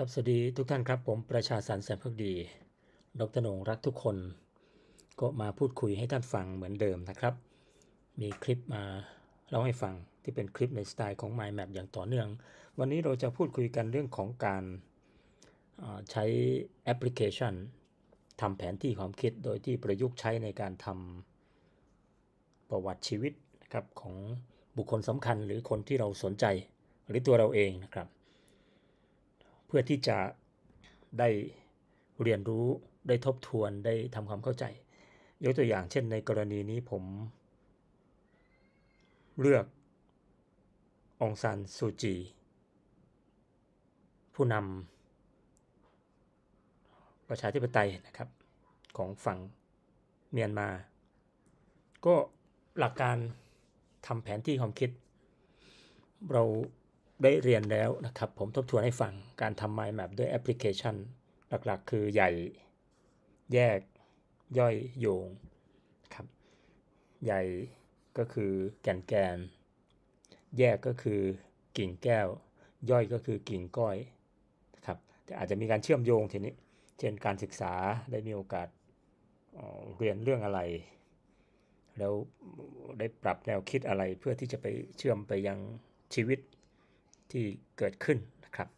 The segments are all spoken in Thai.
ครับสวัสดีทุกท่านครับผมประชาสันแสนพักดีดรนงรักทุกคน ก็มาพูดคุยให้ท่านฟังเหมือนเดิมนะครับ มีคลิปมาเล่าให้ฟังที่เป็นคลิปในสไตล์ของ Mind Map อย่างต่อเนื่อง วันนี้เราจะพูดคุยกันเรื่องของการใช้แอปพลิเคชันทำแผนที่ความคิดโดยที่ประยุกต์ใช้ในการทำประวัติชีวิตนะครับของบุคคลสำคัญหรือคนที่เราสนใจหรือตัวเราเองนะครับพื่อที่จะได้เรียนรู้ได้ทบทวนได้ทำความเข้าใจ ยกตัวอย่างเช่นในกรณีนี้ผมเลือกองซันซูจี ผู้นำประชาธิปไตยนะครับ ของฝั่งเมียนมา ก็หลักการทำแผนที่ความคิด เราได้เรียนแล้วนะครับผมทบทวนให้ฟังการทำ mind map ด้วยแอปพลิเคชัน หลักๆคือใหญ่แยกย่อยโยง ครับ ใหญ่ก็คือแกนแกนแยกก็คือกิ่งแก้ว ย่อยก็คือกิ่งก้อยนะครับ แต่อาจจะมีการเชื่อมโยงทีนี้เช่นการศึกษาได้มีโอกาสเรียนเรื่องอะไร แล้วได้ปรับแนวคิดอะไรเพื่อที่จะไปเชื่อมไปยังชีวิตที่เกิดขึ้นนะครับ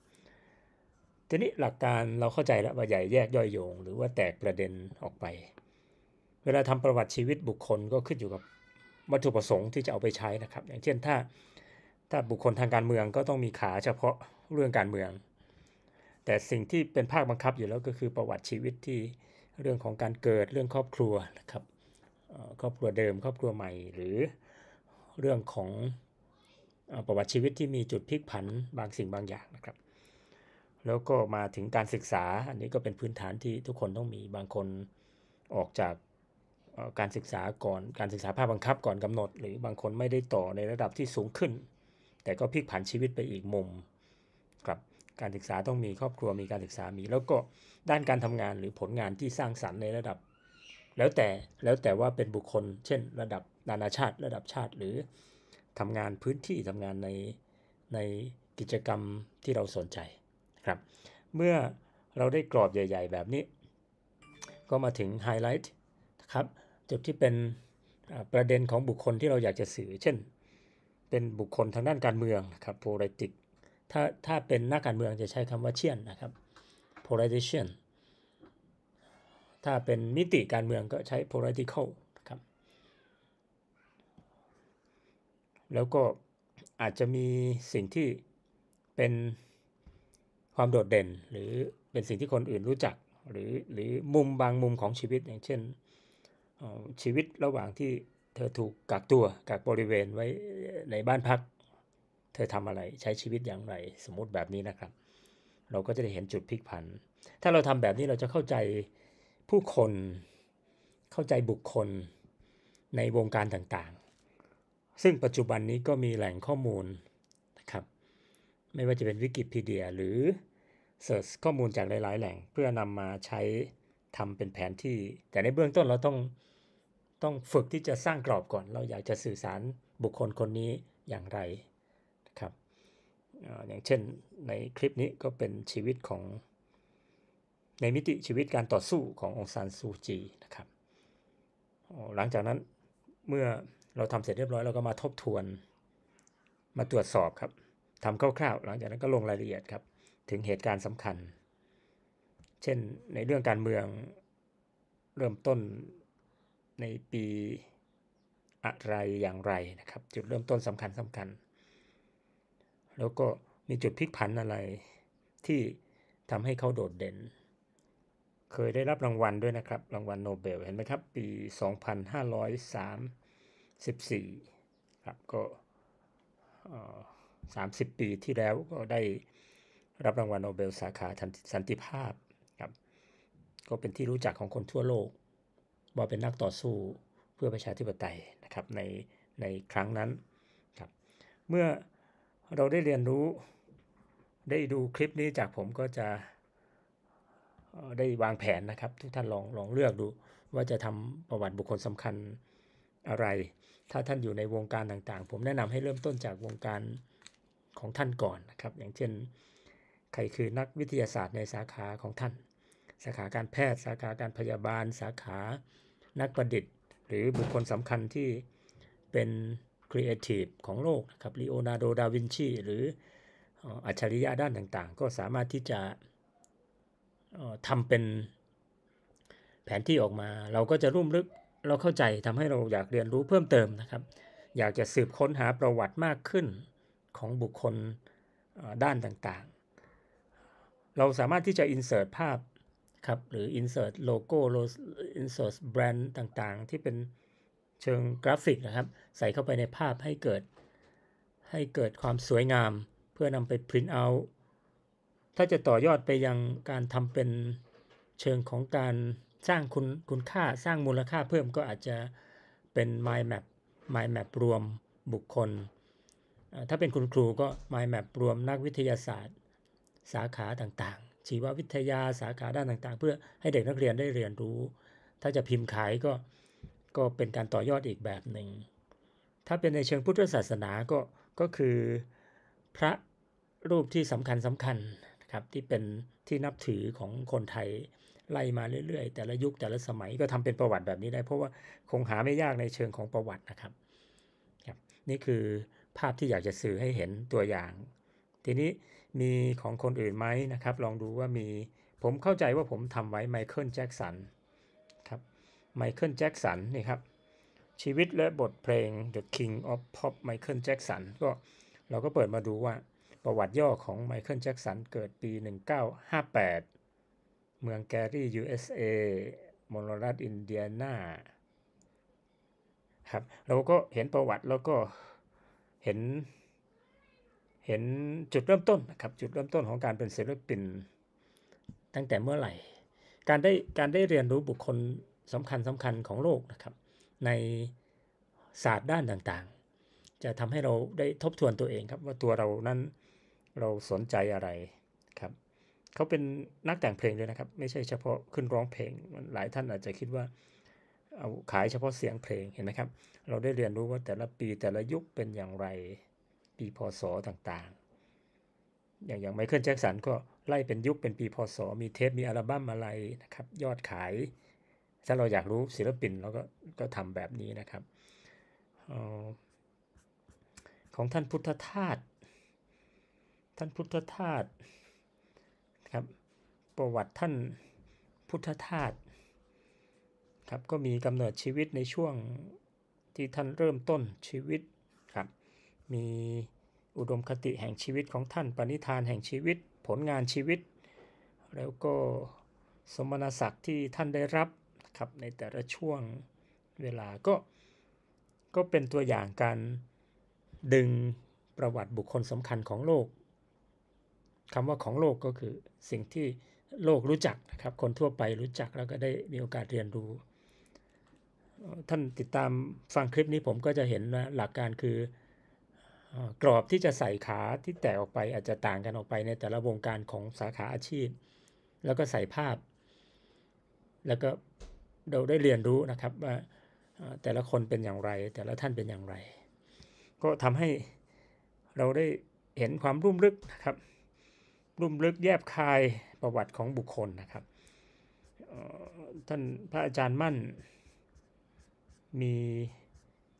ทีนี้หลักการเราเข้าใจแล้วว่าใหญ่แยกย่อยโยง หรือว่าแตกประเด็นออกไป เวลาทำประวัติชีวิตบุคคลก็ขึ้นอยู่กับวัตถุประสงค์ที่จะเอาไปใช้นะครับ อย่างเช่นถ้าถ้าบุคคลทางการเมืองก็ต้องมีขาเฉพาะเรื่องการเมือง แต่สิ่งที่เป็นภาคบังคับอยู่แล้วก็คือประวัติชีวิตที่เรื่องของการเกิดเรื่องครอบครัวนะครับครอบครัวเดิมครอบครัวใหม่ หรือเรื่องของประวัติชีวิตที่มีจุดพลิกผัน บางสิ่งบางอย่างนะครับ แล้วก็มาถึงการศึกษา อันนี้ก็เป็นพื้นฐานที่ทุกคนต้องมี บางคนออกจากการศึกษาก่อน การศึกษาภาคบังคับก่อนกำหนด หรือบางคนไม่ได้ต่อในระดับที่สูงขึ้น แต่ก็พลิกผันชีวิตไปอีกมุมครับ การศึกษาต้องมีครอบครัวมีการศึกษา มี แล้วก็ด้านการทำงานหรือผลงานที่สร้างสรรค์ในระดับ แล้วแต่แล้วแต่ว่าเป็นบุคคล เช่น ระดับนานาชาติ ระดับชาติหรือทำงานพื้นที่ทำงานในในกิจกรรมที่เราสนใจครับเมื่อเราได้กรอบใหญ่ ๆ แบบนี้ ก็มาถึงไฮไลท์นะครับจุดที่เป็นประเด็นของบุคคลที่เราอยากจะสื่อ เช่น เป็นบุคคลทางด้านการเมืองนะครับ politic ถ้าถ้าเป็นนักการเมืองจะใช้คำว่าเชียนนะครับ politician ถ้าเป็นมิติการเมืองก็ใช้ political แล้วก็อาจจะมีสิ่งที่เป็นความโดดเด่นหรือเป็นสิ่งที่คนอื่นรู้จักหรือหรือมุมบางมุมของชีวิตอย่างเช่นชีวิตระหว่างที่เธอถูกกักตัวกักบริเวณไว้ในบ้านพัก เธอทำอะไรใช้ชีวิตอย่างไร สมมติแบบนี้นะครับ เราก็จะได้เห็นจุดพลิกผัน ถ้าเราทำแบบนี้เราจะเข้าใจผู้คนเข้าใจบุคคลในวงการต่างซึ่งปัจจุบันนี้ก็มีแหล่งข้อมูลนะครับไม่ว่าจะเป็นวิกิพีเดีย หรือเสิร์ชข้อมูลจากหลาย ๆ แหล่งเพื่อนำมาใช้ทำเป็นแผนที่ แต่ในเบื้องต้นเราต้องต้องฝึกที่จะสร้างกรอบก่อน เราอยากจะสื่อสารบุคคลคนนี้อย่างไร นะครับอย่างเช่นในคลิปนี้ก็เป็นชีวิตของ ในมิติชีวิตการต่อสู้ขององซานซูจีนะครับหลังจากนั้นเมื่อเราทำเสร็จเรียบร้อยเราก็มาทบทวน มาตรวจสอบครับทำคร่าวๆ หลังจากนั้นก็ลงรายละเอียดครับถึงเหตุการณ์สำคัญ เช่นในเรื่องการเมืองเริ่มต้นในปีอะไรอย่างไรนะครับ จุดเริ่มต้นสำคัญสำคัญแล้วก็มีจุดพลิกผันอะไร ที่ทำให้เขาโดดเด่น เคยได้รับรางวัลด้วยนะครับ รางวัลโนเบลเห็นไหมครับ ปี 2503 14 ครับ ก็30 ปีที่แล้วก็ได้รับรางวัลโนเบล สาขาสันติภาพ ครับ ก็เป็นที่รู้จักของคนทั่วโลกว่าเป็นนักต่อสู้ เพื่อประชาธิปไตยนะครับในในครั้งนั้นครับเมื่อเราได้เรียนรู้ได้ดูคลิปนี้จากผมก็จะได้วางแผนนะครับ ทุกท่านลองลองเลือกดู ว่าจะทำประวัติบุคคลสำคัญอะไร ถ้าท่านอยู่ในวงการต่างๆ ผมแนะนำให้เริ่มต้นจากวงการของท่านก่อนนะครับ อย่างเช่น ใครคือนักวิทยาศาสตร์ในสาขาของท่าน สาขาการแพทย์ สาขาการพยาบาล สาขานักประดิษฐ์ หรือบุคคลสำคัญที่เป็นครีเอทีฟของโลกนะครับ ลีโอนาร์โด ดาวินชี หรืออัจฉริยะด้านต่างๆ ก็สามารถที่จะทำเป็นแผนที่ออกมา เราก็จะรุ่มลึกเราเข้าใจทำให้เราอยากเรียนรู้เพิ่มเติมนะครับ อยากจะสืบค้นหาประวัติมากขึ้นของบุคคลด้านต่างๆ เราสามารถที่จะ insert ภาพครับหรือ insert โลโก้ insert แบรนด์ต่างๆ ที่เป็นเชิงกราฟิกนะครับ ใส่เข้าไปในภาพให้เกิดให้เกิดความสวยงาม เพื่อนำไปพิ i n ์เอาถ้าจะต่อยอดไปยังการทำเป็นเชิงของการสร้างคุณคุณค่าสร้างมูลค่าเพิ่มก็อาจจะเป็น m y map m y map รวมบุคคล ถ้าเป็นคุณครูก็ m y map รวมนักวิทยาศาสตร์ สาขาต่างๆ ชีววิทยาสาขาด้านต่างๆ เพื่อให้เด็กนักเรียนได้เรียนรู้ ถ้าจะพิมพ์ขายก็ก็เป็นการต่อยอดอีกแบบหนึ่ง ถ้าเป็นในเชิงพุทธศาสนาก็ก็คือ พระรูปที่สำคัญสำคัญนะครับที่เป็นที่นับถือของคนไทยไล่มาเรื่อยๆแต่ละยุคแต่ละสมัยก็ทำเป็นประวัติแบบนี้ได้เพราะว่าคงหาไม่ยากในเชิงของประวัตินะครับครับนี่คือภาพที่อยากจะสื่อให้เห็นตัวอย่าง ทีนี้มีของคนอื่นไหมนะครับ ลองดูว่ามีผมเข้าใจว่าผมทำไว้ไมเคิลแจ็กสันครับไมเคิลแจ็กสันนี่ครับ ชีวิตและบทเพลง The King of Pop Michael Jackson ก็เราก็เปิดมาดูว่าประวัติย่อของ Michael Jackson เกิดปี 1958เมืองแกรี่ USA มอนรัฐอินเดียนา ครับ เราก็เห็นประวัติ แล้วก็เห็น เห็นจุดเริ่มต้นนะครับ จุดเริ่มต้นของการเป็นศิลปิน ตั้งแต่เมื่อไหร่ การได้ การได้เรียนรู้บุคคลสำคัญสำคัญของโลกนะครับ ในศาสตร์ด้านต่างๆ จะทำให้เราได้ทบทวนตัวเองครับ ว่าตัวเรานั้นเราสนใจอะไรเขาเป็นนักแต่งเพลงด้วยนะครับ ไม่ใช่เฉพาะขึ้นร้องเพลงหลายท่านอาจจะคิดว่าเอาขายเฉพาะเสียงเพลงเห็นไหมครับ เราได้เรียนรู้ว่าแต่ละปีแต่ละยุคเป็นอย่างไรปีพศต่างๆ อย่างอย่างไมเคิลแจ็คสัน ก็ไล่เป็นยุคเป็นปีพศมีเทปมีอัลบั้มอะไรนะครับ ยอดขายถ้าเราอยากรู้ศิลปินเราก็ก็ทำแบบนี้นะครับออของท่านพุทธทาสท่านพุทธทาสครับประวัติท่านพุทธทาสครับก็มีกำเนิดชีวิตในช่วงที่ท่านเริ่มต้นชีวิตครับมีอุดมคติแห่งชีวิตของท่าน ปณิธานแห่งชีวิตผลงานชีวิต แล้วก็สมณศักดิ์ที่ท่านได้รับครับ ในแต่ละช่วงเวลาก็ก็เป็นตัวอย่างการดึงประวัติบุคคลสำคัญของโลกคำว่าของโลกก็คือสิ่งที่โลกรู้จักนะครับ คนทั่วไปรู้จักแล้วก็ได้มีโอกาสเรียนรู้ท่านติดตามฟังคลิปนี้ผมก็จะเห็นนะหลักการคือกรอบที่จะใส่ขาที่แตกออกไปอาจจะต่างกันออกไปในแต่ละวงการของสาขาอาชีพ แล้วก็ใส่ภาพ แล้วก็เราได้เรียนรู้นะครับว่าแต่ละคนเป็นอย่างไร แต่ละท่านเป็นอย่างไร ก็ทำให้เราได้เห็นความรุ่มลึกนะครับลุ่มลึกแยบคายประวัติของบุคคลนะครับท่านพระอาจารย์มั่นมี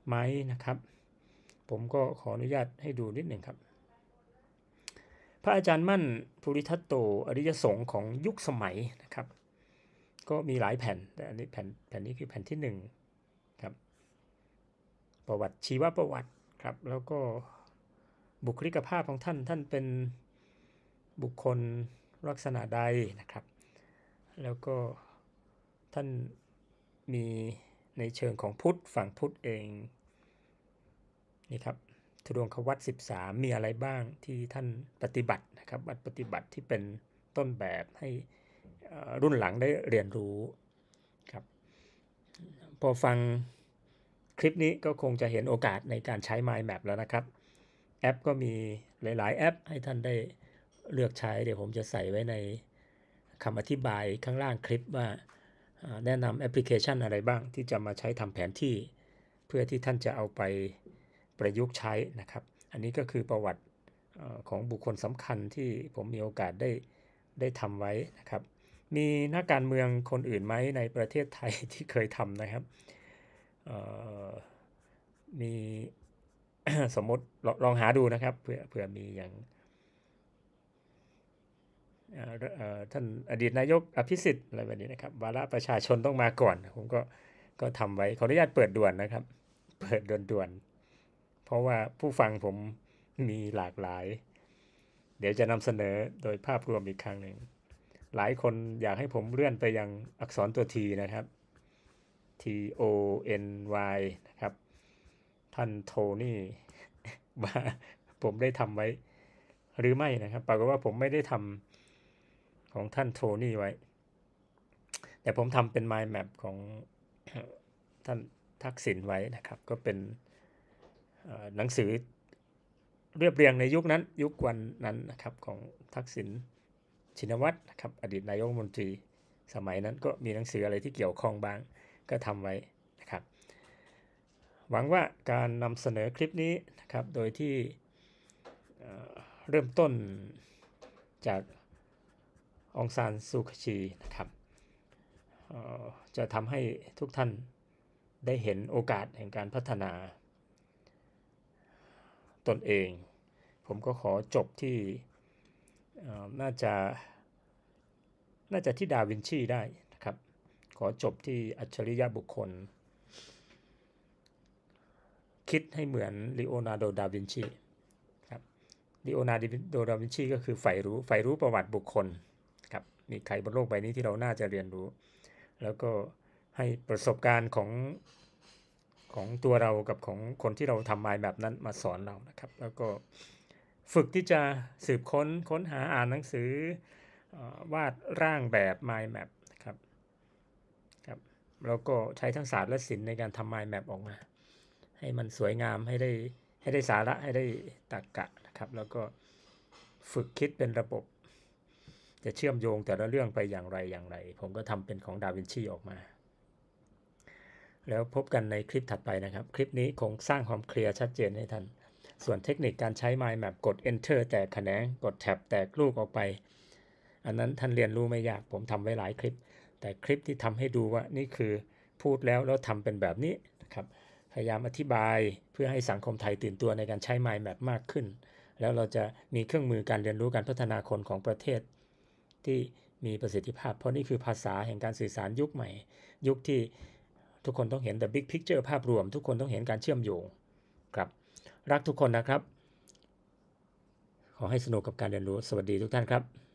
ไหมนะครับ ผมก็ขออนุญาตให้ดูนิดหนึ่งครับ พระอาจารย์มั่นภูริทัตโตอริยสงฆ์ของยุคสมัยนะครับ ก็มีหลายแผ่นแต่อันนี้แผ่นแผ่นนี้คือแผ่นที่หนึ่งครับประวัติชีวประวัติครับแล้วก็บุคลิกภาพของท่านท่านเป็นบุคคลลักษณะใดนะครับ แล้วก็ท่านมีในเชิงของพุทธฝั่งพุทธเอง นี่ครับทุดงควัติสามีอะไรบ้างที่ท่านปฏิบัตินะครับวัดปฏิบัติที่เป็นต้นแบบให้รุ่นหลังได้เรียนรู้ครับ พอฟังคลิปนี้ก็คงจะเห็นโอกาสในการใช้ m ม n d แ a p แล้วนะครับ แอปก็มีหลายๆแอปให้ท่านได้เลือกใช้เดี๋ยวผมจะใส่ไว้ในคำอธิบายข้างล่างคลิปว่าแนะนำแอปพลิเคชันอะไรบ้างที่จะมาใช้ทำแผนที่เพื่อที่ท่านจะเอาไปประยุกต์ใช้นะครับ อันนี้ก็คือประวัติของบุคคลสำคัญที่ผมมีโอกาสได้ได้ทำไว้นะครับ มีนักการเมืองคนอื่นไหมในประเทศไทยที่เคยทำนะครับมีสมมติลองหาดูนะครับเผื่อเผื่อมีอย่างท่านอดีตนายกอภิสิทธิ์อะไรแบบนี้นะครับ วาระประชาชนต้องมาก่อน ผมก็ก็ทำไว้ ขออนุญาตเปิดด่วนนะครับ เปิดด่วนนเพราะว่าผู้ฟังผมมีหลากหลาย เดี๋ยวจะนำเสนอโดยภาพรวมอีกครั้งหนึ่ง หลายคนอยากให้ผมเลื่อนไปยังอักษรตัวทีนะครับ T O N Y นะครับ ท่านโทนี่ว่าผมได้ทำไว้หรือไม่นะครับปรากฏว่าผมไม่ได้ทำของท่านโทนี่ไว้ แต่ผมทำเป็น mind map ของท่านทักษิณไว้นะครับ ก็เป็นหนังสือเรียบเรียงในยุคนั้นยุควันนั้นนะครับของทักษิณชินวัตรนะครับอดีตนายกมนตรีสมัยนั้นก็มีหนังสืออะไรที่เกี่ยวข้องบ้างก็ทำไว้นะครับ หวังว่าการนำเสนอคลิปนี้นะครับโดยที่เริ่มต้นจากองซานซูคชีนะครับจะทำให้ทุกท่านได้เห็นโอกาสแห่งการพัฒนาตนเอง ผมก็ขอจบที่น่าจะน่าจะที่ดาวินชีได้นะครับ ขอจบที่อัจฉริยะบุคคลคิดให้เหมือนลีโอนาร์โดดาวินชีครับ ลีโอนาร์โดดาวินชีก็คือใฝ่รู้ใฝ่รู้ประวัติบุคคลมีใครบนโลกใบนี้ที่เราน่าจะเรียนรู้ แล้วก็ให้ประสบการณ์ของของตัวเรากับของคนที่เราทำมายแบบนั้นมาสอนเรานะครับ แล้วก็ฝึกที่จะสืบค้นค้นหาอ่านหนังสือวาดร่างแบบไมล์แ a p นะครับครับแล้วก็ใช้ทั้งศาสตร์และศิลป์ในการทำไม n d แ a p ออกมา ให้มันสวยงามให้ได้ให้ได้สาระให้ได้ตรรกกะนะครับแล้วก็ฝึกคิดเป็นระบบจะเชื่อมโยงแต่ละเรื่องไปอย่างไรอย่างไร ผมก็ทำเป็นของดาวินชีออกมา แล้วพบกันในคลิปถัดไปนะครับ คลิปนี้คงสร้างความเคลียร์ชัดเจนให้ท่าน ส่วนเทคนิคการใช้ Mind Map กด Enter แตกแขนงกด Tab แตกลูกออกไป อันนั้นท่านเรียนรู้ไม่ยาก ผมทำไว้หลายคลิป แต่คลิปที่ทำให้ดูว่านี่คือพูดแล้วแล้วทำเป็นแบบนี้นะครับ พยายามอธิบายเพื่อให้สังคมไทยตื่นตัวในการใช้ Mind Map มากขึ้น แล้วเราจะมีเครื่องมือการเรียนรู้การพัฒนาคนของประเทศที่มีประสิทธิภาพ เพราะนี่คือภาษาแห่งการสื่อสารยุคใหม่ ยุคที่ทุกคนต้องเห็น the big picture ภาพรวมทุกคนต้องเห็นการเชื่อมโยงครับ รักทุกคนนะครับ ขอให้สนุกกับการเรียนรู้สวัสดีทุกท่านครับ